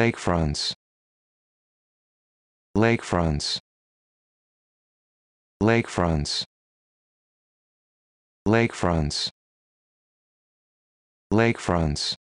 Lakefronts. Lakefronts. Lakefronts. Lakefronts. Lakefronts.